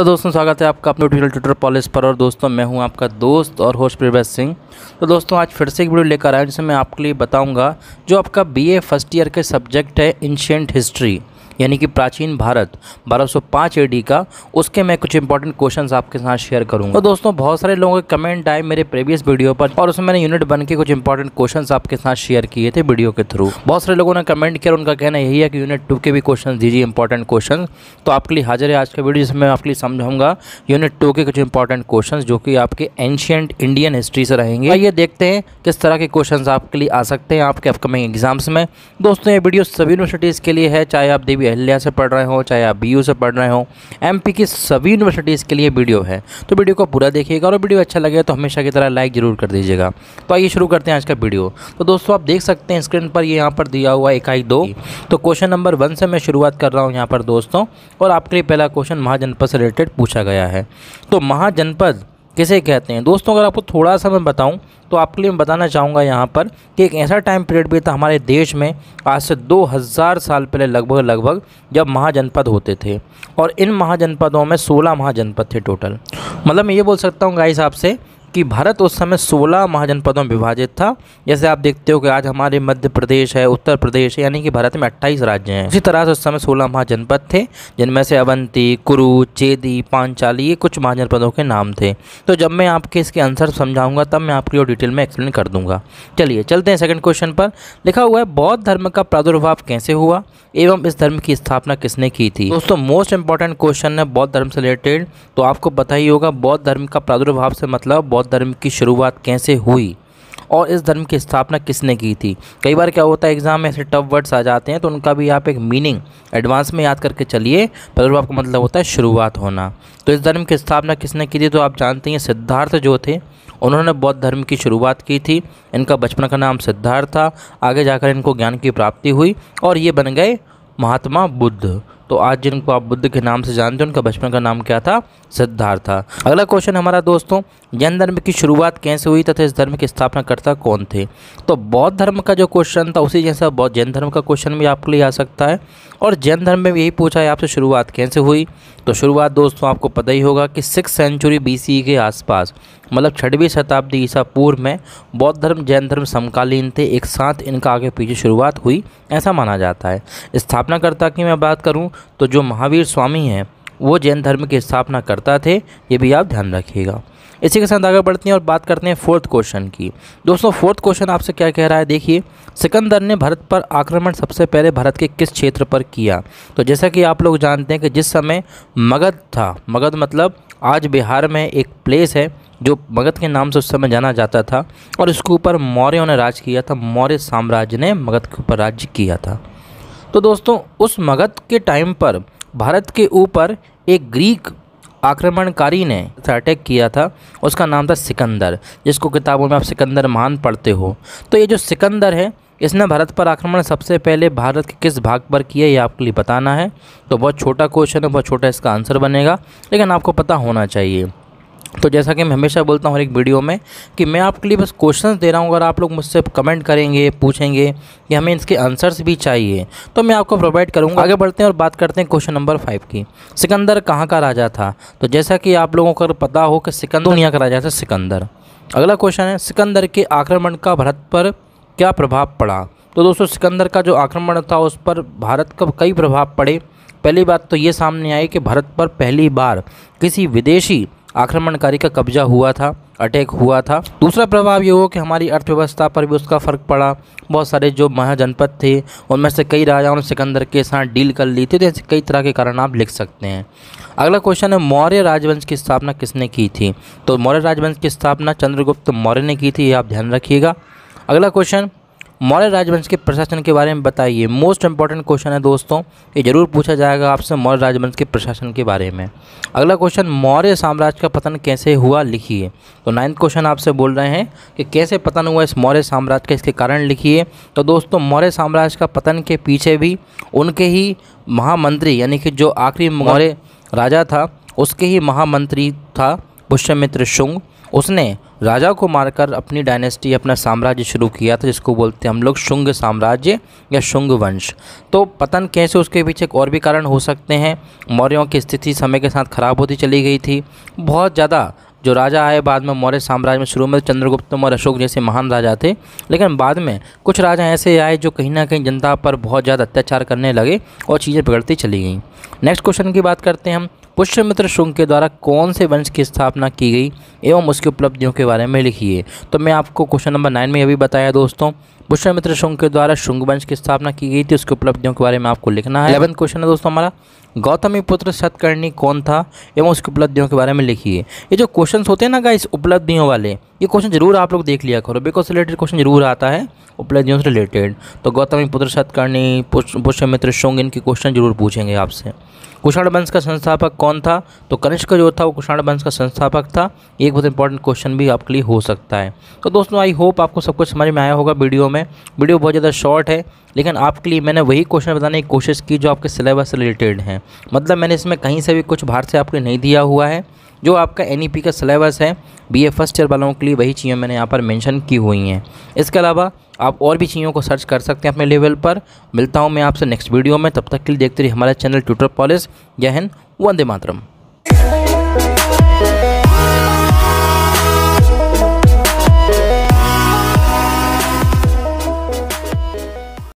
hello दोस्तों स्वागत है आपका अपने ट्विटर ट्विटर पॉलिस पर और दोस्तों मैं हूं आपका दोस्त और होस्ट प्रवेश सिंह तो दोस्तों आज फिर से एक वीडियो लेकर आया जिसमें मैं आपके लिए बताऊंगा जो आपका बीए फर्स्ट ईयर के सब्जेक्ट है इंशियंट हिस्ट्री यानी कि प्राचीन भारत 1205 एडी का उसके मैं कुछ इंपॉर्टेंट क्वेश्चन आपके साथ शेयर करूंगा तो दोस्तों बहुत सारे लोगों के कमेंट आए मेरे प्रीवियस वीडियो पर और उसमें मैंने यूनिट वन के कुछ इंपॉर्टेंट क्वेश्चन आपके साथ शेयर किए थे वीडियो के थ्रू बहुत सारे लोगों ने कमेंट किया उनका कहना यही है कि यूनिट टू के भी क्वेश्चन दीजिए इंपॉर्टेंट क्वेश्चन तो आपके लिए हाजिर है आज का वीडियो जिसमें आपके लिए समझाऊंगा यूनिट टू के कुछ इंपॉर्टेंट क्वेश्चन जो कि आपके एंशियंट इंडियन हिस्ट्री से रहेंगे ये देखते हैं किस तरह के क्वेश्चन आपके लिए आ सकते हैं आपके अपकमिंग एग्जाम्स में दोस्तों ये वीडियो सभी यूनिवर्सिटीज़ के लिए है चाहे आप देवी अहल्या से पढ़ रहे हो चाहे आप बी से पढ़ रहे हो एम की सभी यूनिवर्सिटीज़ के लिए वीडियो है तो वीडियो को पूरा देखिएगा और वीडियो अच्छा लगे तो हमेशा की तरह लाइक ज़रूर कर दीजिएगा तो आइए शुरू करते हैं आज का वीडियो तो दोस्तों आप देख सकते हैं स्क्रीन पर ये यहाँ पर दिया हुआ इकाई दो तो क्वेश्चन नंबर वन से मैं शुरुआत कर रहा हूँ यहाँ पर दोस्तों और आपके लिए पहला क्वेश्चन महाजनपद से रिलेटेड पूछा गया है तो महाजनपद किसे कहते हैं दोस्तों अगर आपको थोड़ा सा मैं बताऊं तो आपके लिए मैं बताना चाहूँगा यहाँ पर कि एक ऐसा टाइम पीरियड भी था हमारे देश में आज से 2000 साल पहले लगभग लगभग जब महाजनपद होते थे और इन महाजनपदों में 16 महाजनपद थे टोटल मतलब मैं ये बोल सकता हूँ गाइस आपसे कि भारत उस समय 16 महाजनपदों में विभाजित था जैसे आप देखते हो कि आज हमारे मध्य प्रदेश है उत्तर प्रदेश है यानी कि भारत में 28 राज्य हैं उसी तरह से उस समय 16 महाजनपद थे जिनमें से अवंती कुरु चेदी पांचाली ये कुछ महाजनपदों के नाम थे तो जब मैं आपके इसके आंसर समझाऊंगा तब मैं आपकी और डिटेल में एक्सप्लेन कर दूंगा चलिए चलते हैं सेकेंड क्वेश्चन पर लिखा हुआ है बौद्ध धर्म का प्रादुर्भाव कैसे हुआ एवं इस धर्म की स्थापना किसने की थी दोस्तों मोस्ट इंपॉर्टेंट क्वेश्चन है बौद्ध धर्म से रिलेटेड तो आपको पता ही होगा बौद्ध धर्म का प्रादुर्भाव से मतलब बौद्ध धर्म की शुरुआत कैसे हुई और इस धर्म की स्थापना किसने की थी कई बार क्या होता है एग्ज़ाम में ऐसे टफ वर्ड्स आ जाते हैं तो उनका भी आप एक मीनिंग एडवांस में याद करके चलिए प्रदुर्भाव आपका मतलब होता है शुरुआत होना तो इस धर्म की स्थापना किसने की थी तो आप जानते हैं सिद्धार्थ जो थे उन्होंने बौद्ध धर्म की शुरुआत की थी इनका बचपन का नाम सिद्धार्थ था आगे जाकर इनको ज्ञान की प्राप्ति हुई और ये बन गए महात्मा बुद्ध तो आज जिनको आप बुद्ध के नाम से जानते हैं उनका बचपन का नाम क्या था सिद्धार्थ था अगला क्वेश्चन हमारा दोस्तों जैन धर्म की शुरुआत कैसे हुई तथा इस धर्म की स्थापनाकर्ता कौन थे तो बौद्ध धर्म का जो क्वेश्चन था उसी जैसा बौद्ध जैन धर्म का क्वेश्चन भी आपके लिए आ सकता है और जैन धर्म में भी यही पूछा है आपसे शुरुआत कैसे हुई तो शुरुआत दोस्तों आपको पता ही होगा कि सिक्स सेंचुरी सी e के आसपास मतलब छठवीं शताब्दी ईसा पूर्व में बौद्ध धर्म जैन धर्म समकालीन थे एक साथ इनका आगे पीछे शुरुआत हुई ऐसा माना जाता है स्थापनाकर्ता की मैं बात करूँ तो जो महावीर स्वामी हैं वो जैन धर्म की स्थापना करता थे ये भी आप ध्यान रखिएगा इसी के साथ आगे बढ़ते हैं और बात करते हैं फोर्थ क्वेश्चन की दोस्तों फोर्थ क्वेश्चन आपसे क्या कह रहा है देखिए सिकंदर ने भारत पर आक्रमण सबसे पहले भारत के किस क्षेत्र पर किया तो जैसा कि आप लोग जानते हैं कि जिस समय मगध था मगध मतलब आज बिहार में एक प्लेस है जो मगध के नाम से उस समय जाना जाता था और इसके ऊपर मौर्यों ने राज किया था मौर्य साम्राज्य ने मगध के ऊपर राज्य किया था तो दोस्तों उस मगध के टाइम पर भारत के ऊपर एक ग्रीक आक्रमणकारी ने अटैक किया था उसका नाम था सिकंदर जिसको किताबों में आप सिकंदर महान पढ़ते हो तो ये जो सिकंदर है इसने भारत पर आक्रमण सबसे पहले भारत के किस भाग पर किया ये आपके लिए बताना है तो बहुत छोटा क्वेश्चन है बहुत छोटा इसका आंसर बनेगा लेकिन आपको पता होना चाहिए तो जैसा कि मैं हमेशा बोलता हूँ हर एक वीडियो में कि मैं आपके लिए बस क्वेश्चंस दे रहा हूँ अगर आप लोग मुझसे कमेंट करेंगे पूछेंगे कि हमें इसके आंसर्स भी चाहिए तो मैं आपको प्रोवाइड करूँगा आगे बढ़ते हैं और बात करते हैं क्वेश्चन नंबर फाइव की सिकंदर कहाँ का राजा था तो जैसा कि आप लोगों को पता हो कि सिकंदर दुनिया का राजा था सिकंदर अगला क्वेश्चन है सिकंदर के आक्रमण का भारत पर क्या प्रभाव पड़ा तो दोस्तों सिकंदर का जो आक्रमण था उस पर भारत का कई प्रभाव पड़े पहली बात तो ये सामने आई कि भारत पर पहली बार किसी विदेशी आक्रमणकारी का कब्जा हुआ था अटैक हुआ था दूसरा प्रभाव ये हुआ कि हमारी अर्थव्यवस्था पर भी उसका फ़र्क पड़ा बहुत सारे जो महाजनपद थे उनमें से कई राजाओं ने सिकंदर के साथ डील कर ली थी तो ऐसे कई तरह के कारण आप लिख सकते हैं अगला क्वेश्चन है मौर्य राजवंश की स्थापना किसने की थी तो मौर्य राजवंश की स्थापना चंद्रगुप्त मौर्य ने की थी ये आप ध्यान रखिएगा अगला क्वेश्चन मौर्य राजवंश के प्रशासन के बारे में बताइए मोस्ट इंपॉर्टेंट क्वेश्चन है दोस्तों ये जरूर पूछा जाएगा आपसे मौर्य राजवंश के प्रशासन के बारे में अगला क्वेश्चन मौर्य साम्राज्य का पतन कैसे हुआ लिखिए तो नाइन्थ क्वेश्चन आपसे बोल रहे हैं कि कैसे पतन हुआ इस मौर्य साम्राज्य का इसके कारण लिखिए तो दोस्तों मौर्य साम्राज्य का पतन के पीछे भी उनके ही महामंत्री यानी कि जो आखिरी मौर्य राजा था उसके ही महामंत्री था पुष्यमित्र शुंग उसने राजा को मारकर अपनी डायनेस्टी अपना साम्राज्य शुरू किया था जिसको बोलते हैं हम लोग शुंग साम्राज्य या शुंग वंश तो पतन कैसे उसके पीछे और भी कारण हो सकते हैं मौर्यों की स्थिति समय के साथ खराब होती चली गई थी बहुत ज़्यादा जो राजा आए बाद में मौर्य साम्राज्य में शुरू में चंद्रगुप्त और अशोक जैसे महान राजा थे लेकिन बाद में कुछ राजा ऐसे आए जो कहीं ना कहीं जनता पर बहुत ज़्यादा अत्याचार करने लगे और चीज़ें बिगड़ती चली गई नेक्स्ट क्वेश्चन की बात करते हैं हम पुष्यमित्र शुंग के द्वारा कौन से वंश की स्थापना की गई एवं उसकी उपलब्धियों के बारे में लिखिए तो मैं आपको क्वेश्चन नंबर नाइन में अभी भी बताया दोस्तों पुष्यमित्र शुंग के द्वारा शुंग वंश की स्थापना की गई थी उसकी उपलब्धियों के बारे में आपको लिखना है एलेवंथ क्वेश्चन है दोस्तों हमारा गौतमी पुत्र सतकर्णी कौन था एवं उसकी उपलब्धियों के बारे में लिखिए ये जो क्वेश्चन होते हैं ना गाइस उपलब्धियों वाले ये क्वेश्चन जरूर आप लोग देख लिया करो बिकॉज रिलेटेड क्वेश्चन जरूर आता है उपलब्धियों से रिलेटेड तो गौतम पुत्र सत्कर्णी पुष्यमित्र शुंग इनके क्वेश्चन जरूर पूछेंगे आपसे कुषाण वंश का संस्थापक कौन था तो कनिष्क जो था वो कुषाण वंश का संस्थापक था एक बहुत इंपॉर्टेंट क्वेश्चन भी आपके लिए हो सकता है तो दोस्तों आई होप आपको सब कुछ समझ में आया होगा वीडियो में वीडियो बहुत ज़्यादा शॉर्ट है लेकिन आपके लिए मैंने वही क्वेश्चन बताने की कोशिश की जो आपके सिलेबस से रिलेटेड हैं मतलब मैंने इसमें कहीं से भी कुछ बाहर से आपके नहीं दिया हुआ है जो आपका एन e का सिलेबस है बी फर्स्ट ईयर वालों के लिए वही चीज़ें मैंने यहाँ पर मैंशन की हुई हैं इसके अलावा आप और भी चीज़ों को सर्च कर सकते हैं अपने लेवल पर मिलता हूँ मैं आपसे नेक्स्ट वीडियो में तब तक के लिए देखते रहिए हमारा चैनल ट्विटर पॉलिस जय हिंद वंदे मातरम